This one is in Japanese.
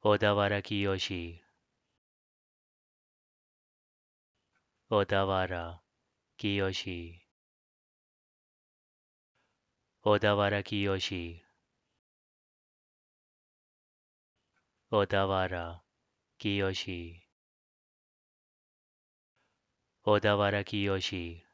小田原清小田原清小田原清小田原清小田原清